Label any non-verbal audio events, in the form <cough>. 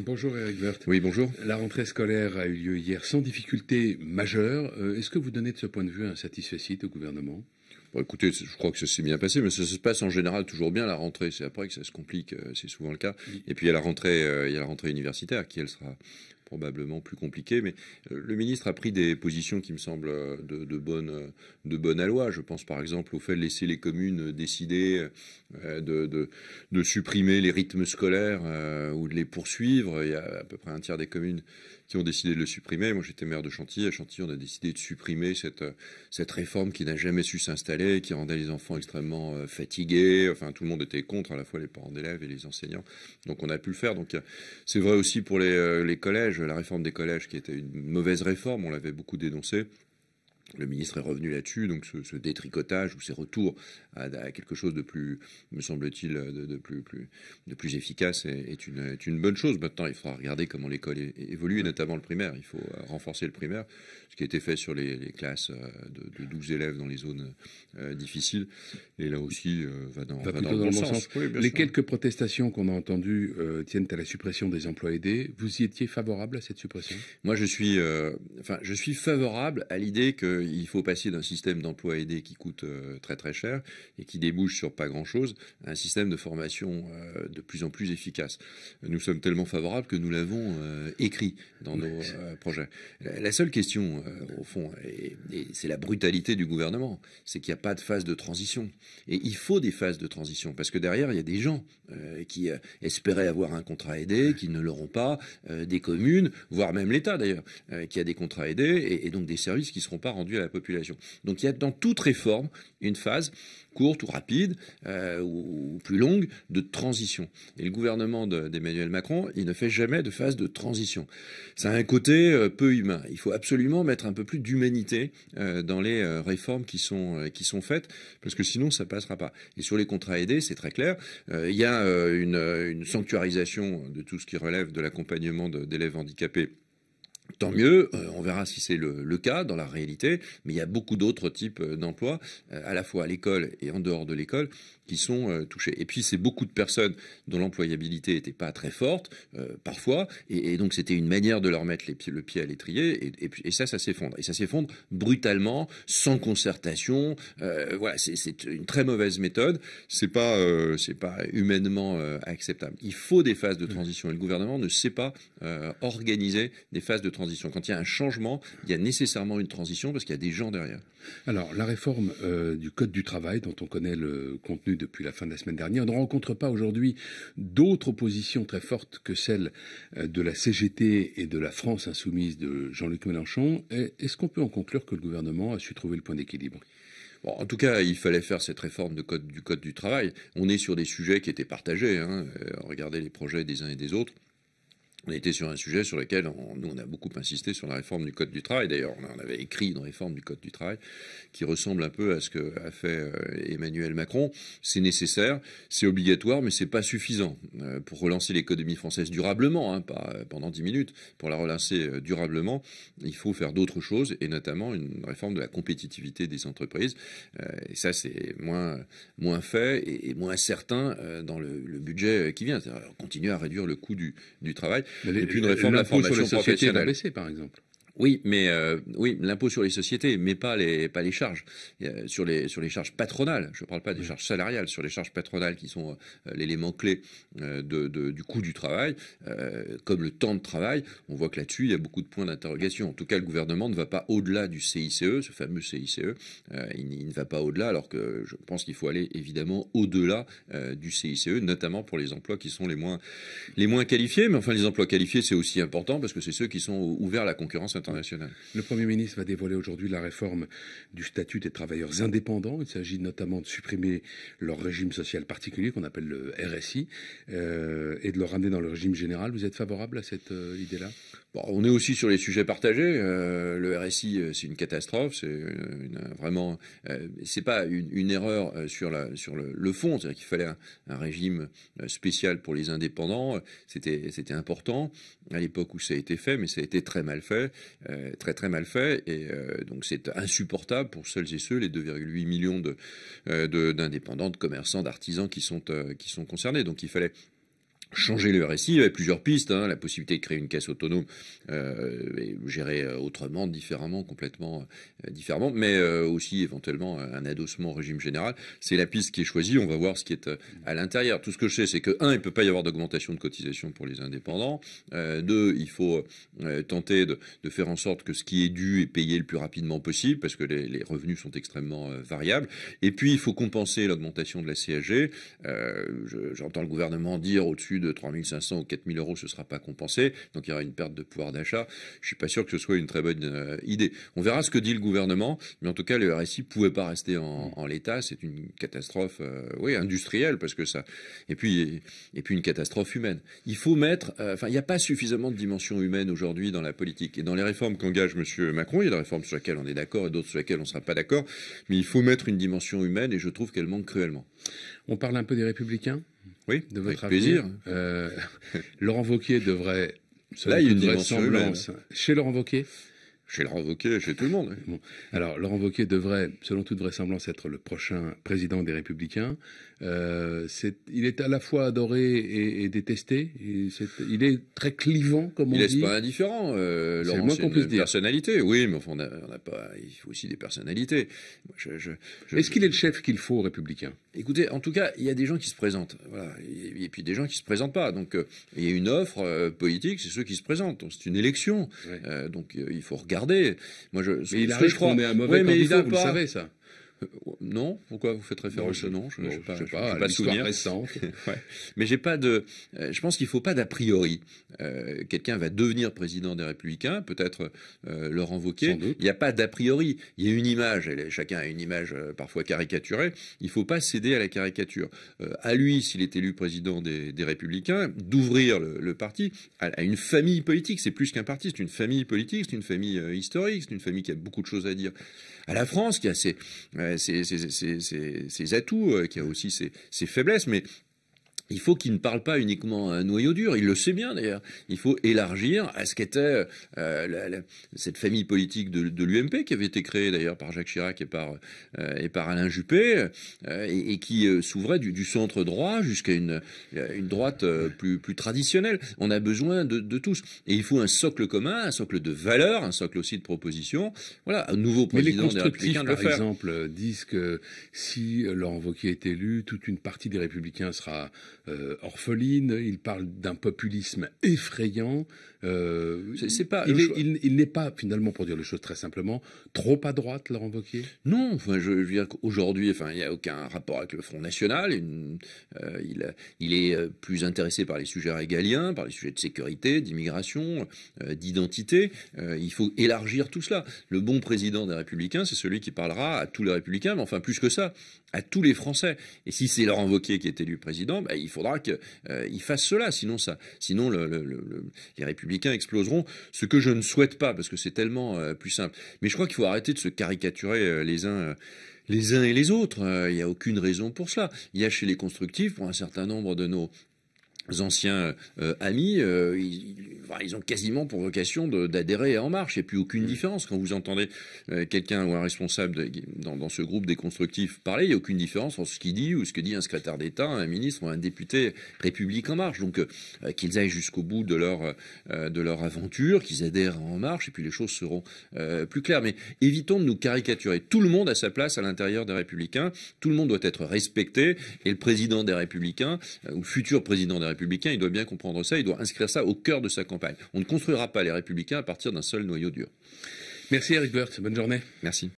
Bonjour Eric Vert. Oui, bonjour. La rentrée scolaire a eu lieu hier sans difficulté majeure. Euh, est-ce que vous donnez de ce point de vue un satisfecit au gouvernement écoutez, je crois que ça s'est bien passé, mais ça se passe en général toujours bien la rentrée. C'est après que ça se complique, euh, c'est souvent le cas. Et puis il la rentrée, euh, il y a la rentrée universitaire qui elle sera probablement plus compliqué. Mais euh, le ministre a pris des positions qui me semblent euh, de, bonne, euh, de alloi. Je pense par exemple au fait de laisser les communes décider de supprimer les rythmes scolaires ou de les poursuivre. Il y a à peu près un tiers des communes qui ont décidé de le supprimer. Moi, j'étais maire de Chantilly. À Chantilly, on a décidé de supprimer cette, euh, réforme qui n'a jamais su s'installer, qui rendait les enfants extrêmement euh, fatigués. Enfin, tout le monde était contre, à la fois les parents d'élèves et les enseignants. Donc, on a pu le faire. Euh, c'est vrai aussi pour les, les collèges. La réforme des collèges qui était une mauvaise réforme, on l'avait beaucoup dénoncée le ministre est revenu là-dessus, donc ce, détricotage ou ces retours à, quelque chose de plus, me semble-t-il, de, plus, efficace est, une, bonne chose. Maintenant, il faudra regarder comment l'école évolue, et notamment le primaire. Il faut euh, renforcer le primaire, ce qui a été fait sur les, classes euh, de, de, 12 élèves dans les zones euh, difficiles. Et là aussi, va dans, le bon, sens. les quelques protestations qu'on a entendues tiennent à la suppression des emplois aidés. Vous y étiez favorable à cette suppression Moi, je suis, enfin, je suis favorable à l'idée que il faut passer d'un système d'emploi aidé qui coûte euh, très très cher et qui débouche sur pas grand-chose à un système de formation euh, de plus en plus efficace. Nous sommes tellement favorables que nous l'avons euh, écrit dans nos projets. La seule question, au fond, c'est la brutalité du gouvernement, c'est qu'il n'y a pas de phase de transition. Et il faut des phases de transition, parce que derrière, il y a des gens qui espéraient avoir un contrat aidé, qui ne l'auront pas, des communes, voire même l'État d'ailleurs, qui a des contrats aidés, et, donc des services qui ne seront pas rendus à la population. Donc il y a dans toute réforme une phase courte ou rapide euh, ou, plus longue de transition. Et le gouvernement d'Emmanuel Macron, il ne fait jamais de phase de transition. Ça a un côté euh, peu humain. Il faut absolument mettre un peu plus d'humanité euh, dans les réformes qui sont, qui sont faites, parce que sinon ça ne passera pas. Et sur les contrats aidés, c'est très clair. il y a une sanctuarisation de tout ce qui relève de l'accompagnement d'élèves handicapés Tant mieux, euh, on verra si c'est le, cas dans la réalité, mais il y a beaucoup d'autres types euh, d'emplois, euh, à la fois à l'école et en dehors de l'école, qui sont touchés. Et puis, c'est beaucoup de personnes dont l'employabilité n'était pas très forte, parfois, et, donc c'était une manière de leur mettre les le pied à l'étrier, et, ça, ça s'effondre. Et ça s'effondre brutalement, sans concertation. voilà, c'est une très mauvaise méthode. C'est pas, c'est pas humainement acceptable. Il faut des phases de transition, et le gouvernement ne sait pas organiser des phases de transition quand il y a un changement, il y a nécessairement une transition parce qu'il y a des gens derrière. Alors, la réforme euh, du Code du travail, dont on connaît le contenu depuis la fin de la semaine dernière, ne rencontre pas aujourd'hui d'autres oppositions très fortes que celles euh, de la CGT et de la France insoumise de Jean-Luc Mélenchon. Est-ce qu'on peut en conclure que le gouvernement a su trouver le point d'équilibre en tout cas, il fallait faire cette réforme de code, du Code du travail. On est sur des sujets qui étaient partagés. Hein. Euh, regardez les projets des uns et des autres. On était sur un sujet sur lequel on, nous on a beaucoup insisté sur la réforme du code du travail. D'ailleurs, on avait écrit une réforme du code du travail qui ressemble un peu à ce que fait euh, Emmanuel Macron. C'est nécessaire, c'est obligatoire, mais ce n'est pas suffisant euh, pour relancer l'économie française durablement, hein, pas euh, pendant 10 minutes. Pour la relancer durablement, il faut faire d'autres choses et notamment une réforme de la compétitivité des entreprises. Et ça, c'est moins fait et moins certain dans le, budget qui vient. Continuer continuer à réduire le coût du travail. Il puis une réforme de la formation sur les sociétés baisser, par exemple. Oui, mais euh, oui, l'impôt sur les sociétés, mais pas les pas les charges euh, sur les sur les charges patronales. Je ne parle pas des charges salariales, sur les charges patronales qui sont euh, l'élément clé du coût du travail, comme le temps de travail. On voit que là-dessus il y a beaucoup de points d'interrogation. En tout cas, le gouvernement ne va pas au-delà du CICE, ce fameux CICE. Il, ne va pas au-delà, alors que je pense qu'il faut aller évidemment au-delà du CICE, notamment pour les emplois qui sont les moins les moins qualifiés. Mais enfin, les emplois qualifiés c'est aussi important parce que c'est ceux qui sont ouverts à la concurrence internationale. Le Premier ministre va dévoiler aujourd'hui la réforme du statut des travailleurs indépendants. Il s'agit notamment de supprimer leur régime social particulier qu'on appelle le RSI euh, et de le ramener dans le régime général. Vous êtes favorable à cette euh, idée-là on est aussi sur les sujets partagés. Euh, le RSI, euh, c'est une catastrophe. C'est vraiment, euh, c'est pas une, erreur sur, le, fond. cest qu'il fallait un, régime spécial pour les indépendants. C'était, important à l'époque où ça a été fait, mais ça a été très mal fait, très très mal fait. Et donc c'est insupportable pour celles et ceux, les 2,8 millions d'indépendants, de, de commerçants, d'artisans qui sont, qui sont concernés. Donc il fallait changer le RSI. Il y avait plusieurs pistes, hein, la possibilité de créer une caisse autonome, euh, et gérer euh, autrement, différemment, complètement euh, différemment, mais aussi éventuellement un adossement au régime général. C'est la piste qui est choisie. On va voir ce qui est à l'intérieur. Tout ce que je sais, c'est que un, il peut pas y avoir d'augmentation de cotisation pour les indépendants. deux, il faut tenter de, faire en sorte que ce qui est dû est payé le plus rapidement possible, parce que les, revenus sont extrêmement variables. Et puis, il faut compenser l'augmentation de la CAG. J'entends le gouvernement dire au-dessus de 3500 ou 4000 euros, ce ne sera pas compensé, donc il y aura une perte de pouvoir d'achat. Je ne suis pas sûr que ce soit une très bonne euh, idée. On verra ce que dit le gouvernement, mais en tout cas, le RSI ne pouvait pas rester mm. en, l'état. C'est une catastrophe, euh, oui, industrielle, parce que ça. Et puis, et puis une catastrophe humaine. Il faut mettre. Euh, il n'y a pas suffisamment de dimension humaine aujourd'hui dans la politique. Et dans les réformes qu'engage M. Macron, il y a des réformes sur lesquelles on est d'accord et d'autres sur lesquelles on ne sera pas d'accord, mais il faut mettre une dimension humaine et je trouve qu'elle manque cruellement. On parle un peu des républicains oui, de votre plaisir. Euh, <laughs> Laurent Vauquier devrait. Là, il y a une vraisemblance. Chez Laurent Vauquier chez Laurent Wauquiez, chez tout le monde. Alors, Laurent Wauquiez devrait, selon toute vraisemblance, être le prochain président des Républicains. Euh, il est à la fois adoré et, détesté. il est très clivant, comme on dit. Il n'est pas indifférent. Euh, c'est moins qu'on puisse dire. Personnalité, oui, mais on, a, pas. Il faut aussi des personnalités. Est-ce qu'il est le chef qu'il faut aux Républicains Écoutez, en tout cas, il y a des gens qui se présentent, et, puis des gens qui se présentent pas. Donc, euh, il y a une offre euh, politique, c'est ceux qui se présentent. c'est une élection, donc il faut regarder. Moi, je. Mais il arrive je crois. un mauvais candidat, vous savez ça. Non Pourquoi vous faites référence non, je, je ne sais pas. Je, pas, pas <laughs> récent. Mais j'ai pas de. Euh, je pense qu'il ne faut pas d'a priori. Euh, quelqu'un va devenir président des Républicains, peut-être leur Laurent Wauquiez. Il n'y a pas d'a priori. Il y a une image. Elle, chacun a une image euh, parfois caricaturée. Il ne faut pas céder à la caricature. à lui, s'il est élu président des, Républicains, d'ouvrir le, parti à, une famille politique. C'est plus qu'un parti, c'est une famille politique, c'est une famille historique, c'est une famille qui a beaucoup de choses à dire. À la France, qui a ses ses, atouts, euh, qui a aussi ses, faiblesses, mais il faut qu'il ne parle pas uniquement à un noyau dur, il le sait bien d'ailleurs. Il faut élargir à ce qu'était euh, cette famille politique de, l'UMP qui avait été créée d'ailleurs par Jacques Chirac et par, euh, Alain Juppé euh, et, qui s'ouvrait du, centre droit jusqu'à une, droite plus, traditionnelle. On a besoin de, tous. Et il faut un socle commun, un socle de valeurs, un socle aussi de propositions. Voilà, un nouveau président les Républicains. par exemple, disent que si Laurent Wauquiez est élu, toute une partie des Républicains sera euh, orpheline, il parle d'un populisme effrayant. Euh, pas il, n'est pas, finalement, pour dire les choses très simplement, trop à droite, Laurent Wauquiez Non, enfin, je, veux dire qu'aujourd'hui, enfin, il n'y a aucun rapport avec le Front National. il, euh, est euh, plus intéressé par les sujets régaliens, par les sujets de sécurité, d'immigration, d'identité. il faut élargir tout cela. Le bon président des Républicains, c'est celui qui parlera à tous les Républicains, mais enfin, plus que ça, à tous les Français. Et si c'est Laurent Wauquiez qui est élu président, bah, il euh, il faudra qu'ils fassent cela, sinon, ça, sinon les républicains exploseront, ce que je ne souhaite pas, parce que c'est tellement euh, plus simple. Mais je crois qu'il faut arrêter de se caricaturer euh, les uns les uns et les autres. Il n'y a aucune raison pour cela. Il y a chez les constructifs, pour un certain nombre de nos, anciens euh, amis, euh, ils, ont quasiment pour vocation d'adhérer à En Marche. Il n'y a plus aucune mm. différence. Quand vous entendez euh, quelqu'un ou un responsable dans, ce groupe des constructifs parler, il n'y a aucune différence entre ce qu'il dit ou ce que dit un secrétaire d'État, un ministre ou un député République En Marche. Donc qu'ils aillent jusqu'au bout de leur, de leur aventure, qu'ils adhèrent à En Marche, et puis les choses seront plus claires. Mais évitons de nous caricaturer. Tout le monde a sa place à l'intérieur des Républicains, tout le monde doit être respecté, et le président des Républicains, ou futur président des Républicains, républicain, il doit bien comprendre ça, il doit inscrire ça au cœur de sa campagne. On ne construira pas les républicains à partir d'un seul noyau dur. Merci Eric Burt, bonne journée. Merci.